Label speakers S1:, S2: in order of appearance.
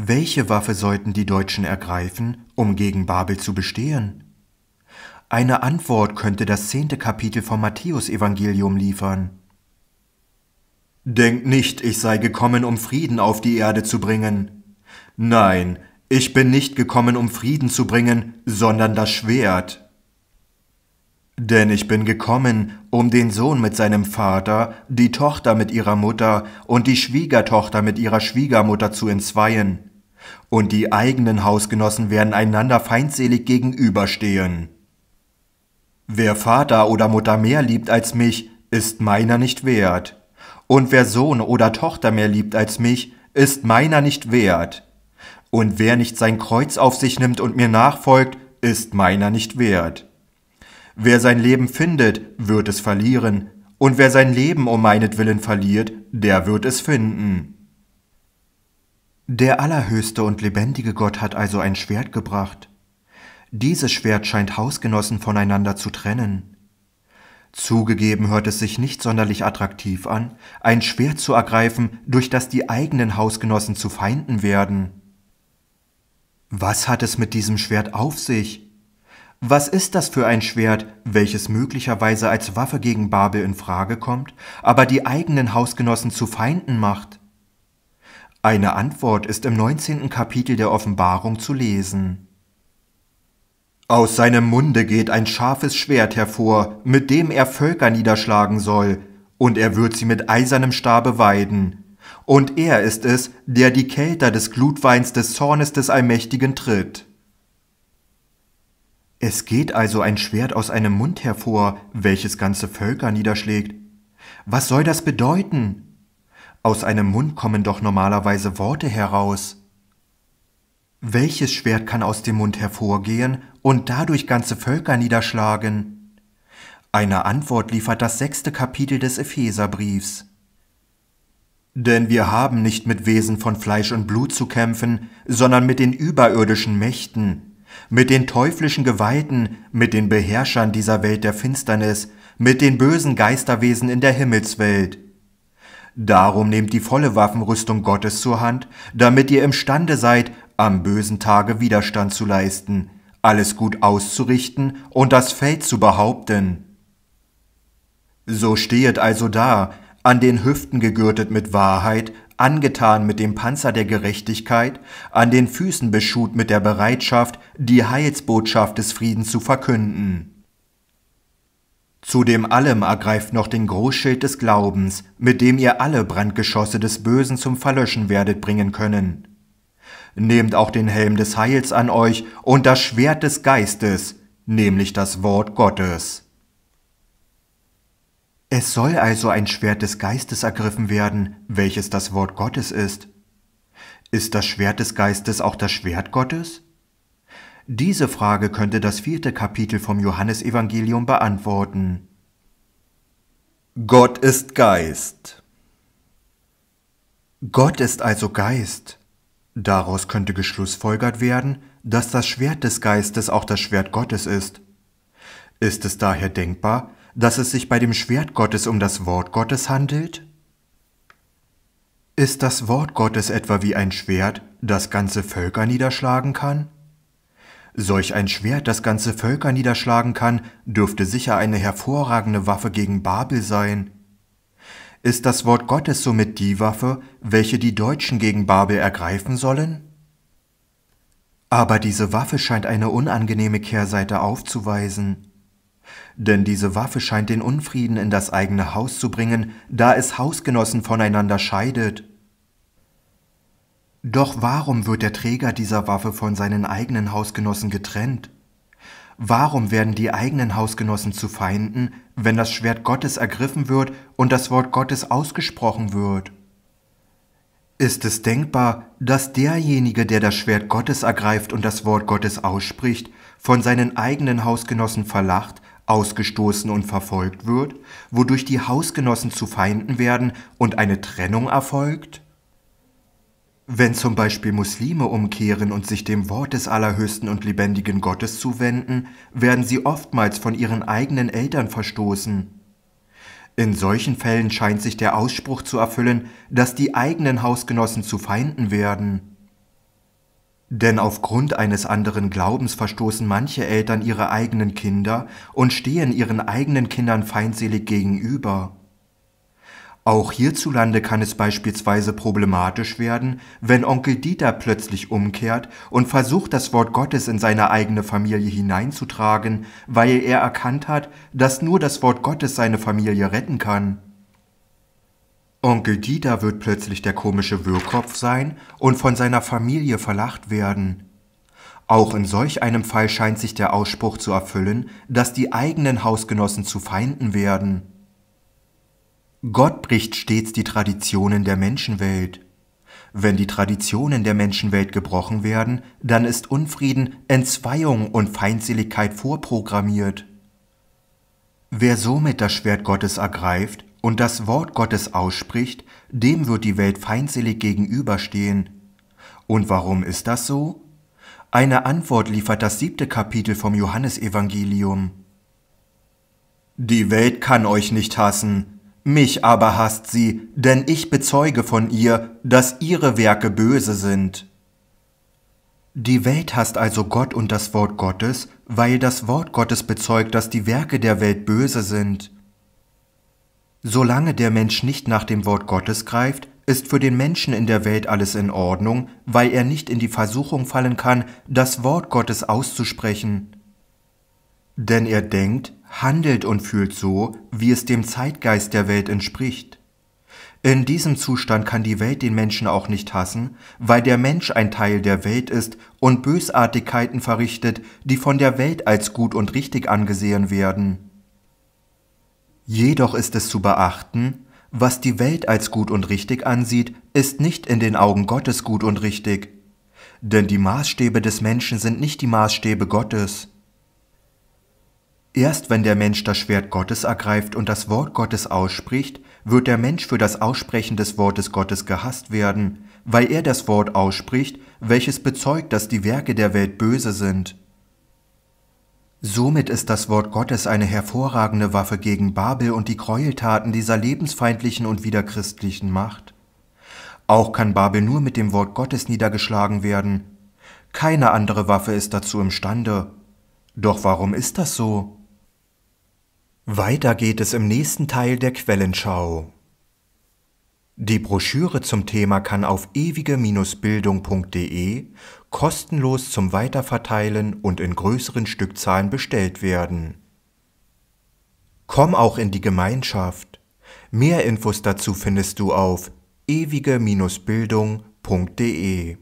S1: Welche Waffe sollten die Deutschen ergreifen, um gegen Babel zu bestehen? Eine Antwort könnte das zehnte Kapitel vom Matthäusevangelium liefern. Denkt nicht, ich sei gekommen, um Frieden auf die Erde zu bringen. Nein, ich bin nicht gekommen, um Frieden zu bringen, sondern das Schwert. Denn ich bin gekommen, um den Sohn mit seinem Vater, die Tochter mit ihrer Mutter und die Schwiegertochter mit ihrer Schwiegermutter zu entzweien und die eigenen Hausgenossen werden einander feindselig gegenüberstehen. Wer Vater oder Mutter mehr liebt als mich, ist meiner nicht wert, und wer Sohn oder Tochter mehr liebt als mich, ist meiner nicht wert, und wer nicht sein Kreuz auf sich nimmt und mir nachfolgt, ist meiner nicht wert. Wer sein Leben findet, wird es verlieren, und wer sein Leben um meinetwillen verliert, der wird es finden. Der allerhöchste und lebendige Gott hat also ein Schwert gebracht. Dieses Schwert scheint Hausgenossen voneinander zu trennen. Zugegeben hört es sich nicht sonderlich attraktiv an, ein Schwert zu ergreifen, durch das die eigenen Hausgenossen zu Feinden werden. Was hat es mit diesem Schwert auf sich? Was ist das für ein Schwert, welches möglicherweise als Waffe gegen Babel in Frage kommt, aber die eigenen Hausgenossen zu Feinden macht? Eine Antwort ist im 19. Kapitel der Offenbarung zu lesen. Aus seinem Munde geht ein scharfes Schwert hervor, mit dem er Völker niederschlagen soll, und er wird sie mit eisernem Stabe weiden. Und er ist es, der die Kälter des Glutweins des Zornes des Allmächtigen tritt. Es geht also ein Schwert aus einem Mund hervor, welches ganze Völker niederschlägt. Was soll das bedeuten? Aus einem Mund kommen doch normalerweise Worte heraus. Welches Schwert kann aus dem Mund hervorgehen und dadurch ganze Völker niederschlagen? Eine Antwort liefert das sechste Kapitel des Epheserbriefs. Denn wir haben nicht mit Wesen von Fleisch und Blut zu kämpfen, sondern mit den überirdischen Mächten, mit den teuflischen Gewalten, mit den Beherrschern dieser Welt der Finsternis, mit den bösen Geisterwesen in der Himmelswelt. Darum nehmt die volle Waffenrüstung Gottes zur Hand, damit ihr imstande seid, am bösen Tage Widerstand zu leisten, alles gut auszurichten und das Feld zu behaupten. So stehet also da, an den Hüften gegürtet mit Wahrheit, angetan mit dem Panzer der Gerechtigkeit, an den Füßen beschut mit der Bereitschaft, die Heilsbotschaft des Friedens zu verkünden. Zu dem allem ergreift noch den Großschild des Glaubens, mit dem ihr alle Brandgeschosse des Bösen zum Verlöschen werdet bringen können. Nehmt auch den Helm des Heils an euch und das Schwert des Geistes, nämlich das Wort Gottes. Es soll also ein Schwert des Geistes ergriffen werden, welches das Wort Gottes ist. Ist das Schwert des Geistes auch das Schwert Gottes? Diese Frage könnte das vierte Kapitel vom Johannesevangelium beantworten. Gott ist Geist. Gott ist also Geist. Daraus könnte geschlussfolgert werden, dass das Schwert des Geistes auch das Schwert Gottes ist. Ist es daher denkbar, dass es sich bei dem Schwert Gottes um das Wort Gottes handelt? Ist das Wort Gottes etwa wie ein Schwert, das ganze Völker niederschlagen kann? Solch ein Schwert, das ganze Völker niederschlagen kann, dürfte sicher eine hervorragende Waffe gegen Babel sein. Ist das Wort Gottes somit die Waffe, welche die Deutschen gegen Babel ergreifen sollen? Aber diese Waffe scheint eine unangenehme Kehrseite aufzuweisen. Denn diese Waffe scheint den Unfrieden in das eigene Haus zu bringen, da es Hausgenossen voneinander scheidet. Doch warum wird der Träger dieser Waffe von seinen eigenen Hausgenossen getrennt? Warum werden die eigenen Hausgenossen zu Feinden, wenn das Schwert Gottes ergriffen wird und das Wort Gottes ausgesprochen wird? Ist es denkbar, dass derjenige, der das Schwert Gottes ergreift und das Wort Gottes ausspricht, von seinen eigenen Hausgenossen verlacht, ausgestoßen und verfolgt wird, wodurch die Hausgenossen zu Feinden werden und eine Trennung erfolgt? Wenn zum Beispiel Muslime umkehren und sich dem Wort des allerhöchsten und lebendigen Gottes zuwenden, werden sie oftmals von ihren eigenen Eltern verstoßen. In solchen Fällen scheint sich der Ausspruch zu erfüllen, dass die eigenen Hausgenossen zu Feinden werden. Denn aufgrund eines anderen Glaubens verstoßen manche Eltern ihre eigenen Kinder und stehen ihren eigenen Kindern feindselig gegenüber. Auch hierzulande kann es beispielsweise problematisch werden, wenn Onkel Dieter plötzlich umkehrt und versucht, das Wort Gottes in seine eigene Familie hineinzutragen, weil er erkannt hat, dass nur das Wort Gottes seine Familie retten kann. Onkel Dieter wird plötzlich der komische Würkopf sein und von seiner Familie verlacht werden. Auch in solch einem Fall scheint sich der Ausspruch zu erfüllen, dass die eigenen Hausgenossen zu Feinden werden. Gott bricht stets die Traditionen der Menschenwelt. Wenn die Traditionen der Menschenwelt gebrochen werden, dann ist Unfrieden, Entzweiung und Feindseligkeit vorprogrammiert. Wer somit das Schwert Gottes ergreift und das Wort Gottes ausspricht, dem wird die Welt feindselig gegenüberstehen. Und warum ist das so? Eine Antwort liefert das siebte Kapitel vom Johannesevangelium. Die Welt kann euch nicht hassen, mich aber hasst sie, denn ich bezeuge von ihr, dass ihre Werke böse sind. Die Welt hasst also Gott und das Wort Gottes, weil das Wort Gottes bezeugt, dass die Werke der Welt böse sind. Solange der Mensch nicht nach dem Wort Gottes greift, ist für den Menschen in der Welt alles in Ordnung, weil er nicht in die Versuchung fallen kann, das Wort Gottes auszusprechen. Denn er denkt, handelt und fühlt so, wie es dem Zeitgeist der Welt entspricht. In diesem Zustand kann die Welt den Menschen auch nicht hassen, weil der Mensch ein Teil der Welt ist und Bösartigkeiten verrichtet, die von der Welt als gut und richtig angesehen werden. Jedoch ist es zu beachten, was die Welt als gut und richtig ansieht, ist nicht in den Augen Gottes gut und richtig. Denn die Maßstäbe des Menschen sind nicht die Maßstäbe Gottes. Erst wenn der Mensch das Schwert Gottes ergreift und das Wort Gottes ausspricht, wird der Mensch für das Aussprechen des Wortes Gottes gehasst werden, weil er das Wort ausspricht, welches bezeugt, dass die Werke der Welt böse sind. Somit ist das Wort Gottes eine hervorragende Waffe gegen Babel und die Gräueltaten dieser lebensfeindlichen und widerchristlichen Macht. Auch kann Babel nur mit dem Wort Gottes niedergeschlagen werden. Keine andere Waffe ist dazu imstande. Doch warum ist das so? Weiter geht es im nächsten Teil der Quellenschau. Die Broschüre zum Thema kann auf ewige-bildung.de kostenlos zum Weiterverteilen und in größeren Stückzahlen bestellt werden. Komm auch in die Gemeinschaft. Mehr Infos dazu findest du auf ewige-bildung.de